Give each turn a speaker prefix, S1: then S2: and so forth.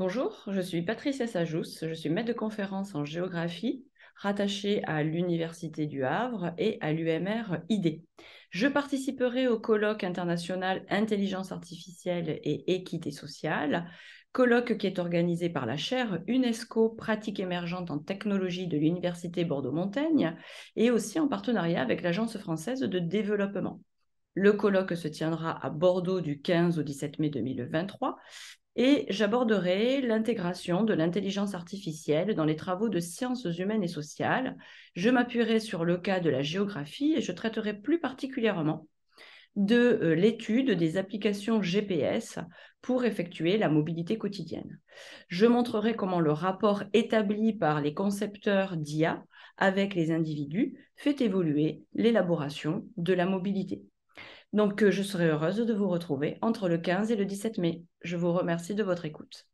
S1: Bonjour, je suis Patricia Sajous, je suis maître de conférence en géographie rattachée à l'Université du Havre et à l'UMR ID. Je participerai au colloque international Intelligence artificielle et équité sociale, colloque qui est organisé par la chaire UNESCO Pratiques émergentes en technologie de l'Université Bordeaux-Montaigne et aussi en partenariat avec l'Agence française de développement. Le colloque se tiendra à Bordeaux du 15 au 17 mai 2023 et j'aborderai l'intégration de l'intelligence artificielle dans les travaux de sciences humaines et sociales. Je m'appuierai sur le cas de la géographie et je traiterai plus particulièrement de euh, l'étude des applications GPS pour effectuer la mobilité quotidienne. Je montrerai comment le rapport établi par les concepteurs d'IA avec les individus fait évoluer l'élaboration de la mobilité. Donc, euh, je serai heureuse de vous retrouver entre le 15 et le 17 mai. Je vous remercie de votre écoute.